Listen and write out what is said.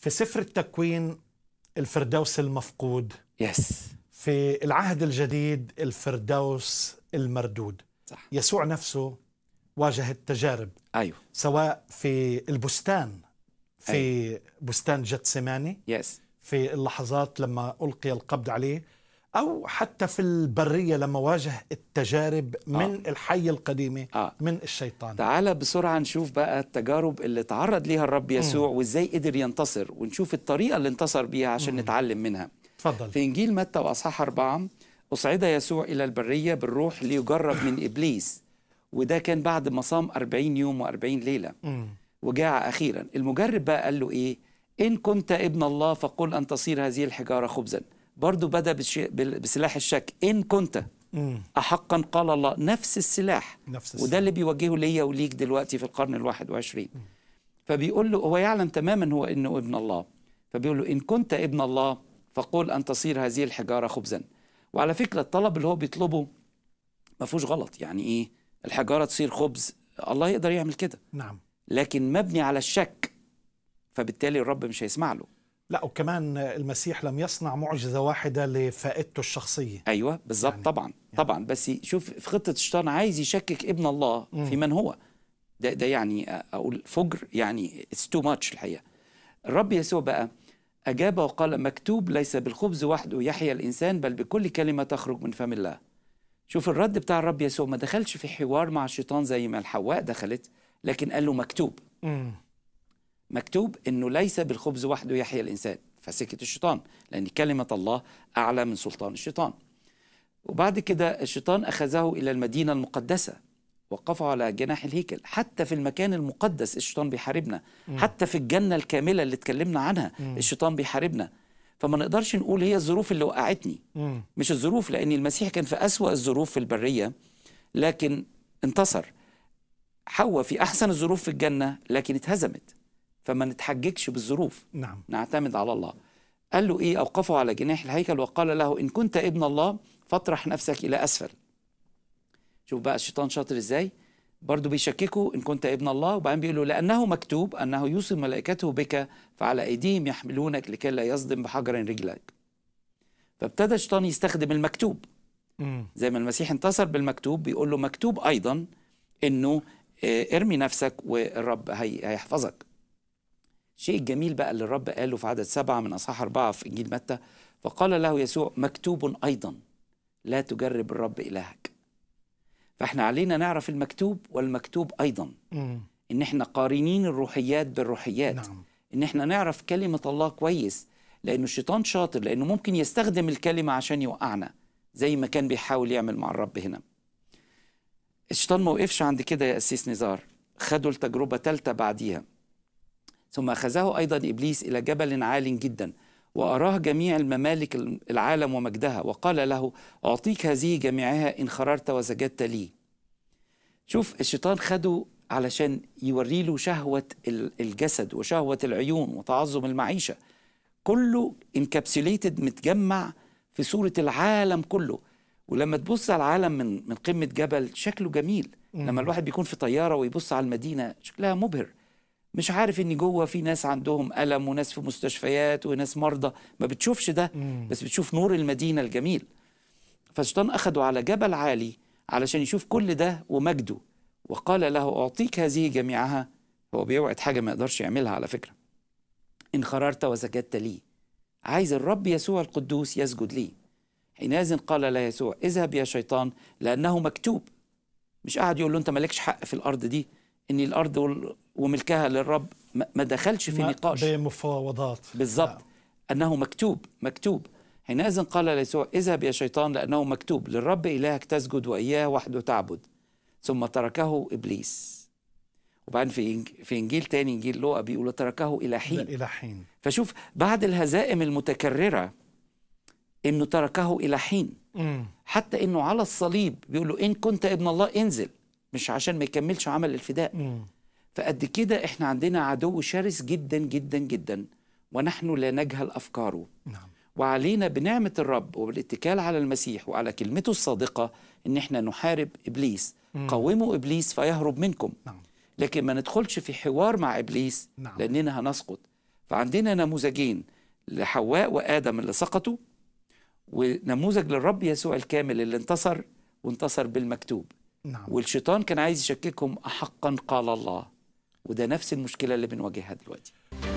في سفر التكوين الفردوس المفقود يس في العهد الجديد الفردوس المردود صح. يسوع نفسه واجه التجارب ايوه سواء في البستان في أيوه. بستان جتسماني يس في اللحظات لما القي القبض عليه او حتى في البريه لما واجه التجارب آه. من آه. الحي القديمه آه. من الشيطان تعال بسرعه نشوف بقى التجارب اللي تعرض ليها الرب يسوع مم. وازاي قدر ينتصر ونشوف الطريقه اللي انتصر بيها عشان مم. نتعلم منها تفضل في انجيل متى واصحاح أربعة اصعد يسوع الى البريه بالروح ليجرب من ابليس وده كان بعد ما صام 40 يوم و40 ليله مم. وجاع اخيرا المجرب بقى قال له ايه ان كنت ابن الله فقل ان تصير هذه الحجاره خبزا برضو بدأ بسلاح الشك إن كنت أحقا قال الله نفس السلاح نفس السلاح. وده اللي بيوجهه ليا وليك دلوقتي في القرن الواحد وعشرين فبيقول له هو يعلم تماما هو إنه ابن الله فبيقول له إن كنت ابن الله فقل أن تصير هذه الحجارة خبزا وعلى فكرة الطلب اللي هو بيطلبه ما فيهوش غلط يعني إيه الحجارة تصير خبز الله يقدر يعمل كده نعم لكن مبني على الشك فبالتالي الرب مش هيسمع له لا وكمان المسيح لم يصنع معجزة واحدة لفائدته الشخصية أيوة بالظبط يعني طبعا يعني طبعا بس شوف في خطة الشيطان عايز يشكك ابن الله مم. في من هو ده, ده يعني أقول فجر يعني اتس تو ماتش الحقيقة الرب يسوع بقى أجاب وقال مكتوب ليس بالخبز وحده يحيى الإنسان بل بكل كلمة تخرج من فم الله شوف الرد بتاع الرب يسوع ما دخلش في حوار مع الشيطان زي ما الحواء دخلت لكن قال له مكتوب مم. مكتوب انه ليس بالخبز وحده يحيى الانسان فسكت الشيطان لان كلمه الله اعلى من سلطان الشيطان وبعد كده الشيطان اخذه الى المدينه المقدسه وقفه على جناح الهيكل حتى في المكان المقدس الشيطان بيحاربنا م. حتى في الجنه الكامله اللي اتكلمنا عنها م. الشيطان بيحاربنا فما نقدرش نقول هي الظروف اللي وقعتني م. مش الظروف لان المسيح كان في اسوا الظروف في البريه لكن انتصر حواء في احسن الظروف في الجنه لكن اتهزمت فما نتحججش بالظروف نعم نعتمد على الله قال له ايه اوقفه على جناح الهيكل وقال له ان كنت ابن الله فاطرح نفسك الى اسفل شوف بقى الشيطان شاطر ازاي برضه بيشككوا ان كنت ابن الله وبعدين بيقولوا لانه مكتوب انه يوصي ملائكته بك فعلى ايديهم يحملونك لكي لا يصدم بحجر رجلك فابتدى الشيطان يستخدم المكتوب زي ما المسيح انتصر بالمكتوب بيقول له مكتوب ايضا انه آه، ارمي نفسك والرب هيحفظك شيء الجميل بقى اللي الرب قاله في عدد سبعة من أصحاح أربعة في إنجيل متى فقال له يسوع مكتوب أيضا لا تجرب الرب إلهك فإحنا علينا نعرف المكتوب والمكتوب أيضا إن إحنا قارنين الروحيات بالروحيات نعم. إن إحنا نعرف كلمة الله كويس لأنه الشيطان شاطر لأنه ممكن يستخدم الكلمة عشان يوقعنا زي ما كان بيحاول يعمل مع الرب هنا الشيطان ما وقفش عند كده يا أسيس نزار خدوا التجربة تالتة بعديها ثم أخذه أيضا إبليس إلى جبل عال جدا وأراه جميع الممالك العالم ومجدها وقال له أعطيك هذه جميعها إن خررت وسجدت لي شوف الشيطان خده علشان يوري له شهوة الجسد وشهوة العيون وتعظم المعيشة كله انكابسوليتد متجمع في صورة العالم كله ولما تبص على العالم من من قمة جبل شكله جميل لما الواحد بيكون في طيارة ويبص على المدينة شكلها مبهر مش عارف ان جوه في ناس عندهم الم وناس في مستشفيات وناس مرضى ما بتشوفش ده بس بتشوف نور المدينه الجميل فالشيطان اخده على جبل عالي علشان يشوف كل ده ومجده وقال له اعطيك هذه جميعها هو بيوعد حاجه ما يقدرش يعملها على فكره ان خررت وسجدت لي عايز الرب يسوع القدوس يسجد لي حينئذ قال له يسوع اذهب يا شيطان لانه مكتوب مش قاعد يقول له انت مالكش حق في الارض دي ان الارض وملكها للرب ما دخلش في نقاش بمفاوضات بالضبط نعم. أنه مكتوب مكتوب حينئذ قال ليسوع اذهب يا شيطان لأنه مكتوب للرب إلهك تسجد وإياه وحده تعبد ثم تركه إبليس وبعدين في في انجيل تاني انجيل لوقا بيقول تركه الى حين الى حين فشوف بعد الهزائم المتكرره انه تركه الى حين مم. حتى انه على الصليب بيقول له ان كنت ابن الله انزل مش عشان ما يكملش عمل الفداء مم. فقد كده احنا عندنا عدو شرس جدا جدا جدا ونحن لا نجهل افكاره نعم. وعلينا بنعمه الرب وبالاتكال على المسيح وعلى كلمته الصادقه ان احنا نحارب ابليس مم. قوموا ابليس فيهرب منكم نعم. لكن ما ندخلش في حوار مع ابليس نعم. لاننا هنسقط فعندنا نموذجين لحواء وادم اللي سقطوا ونموذج للرب يسوع الكامل اللي انتصر وانتصر بالمكتوب نعم. والشيطان كان عايز يشككهم احقا قال الله وده نفس المشكله اللي بنواجهها دلوقتي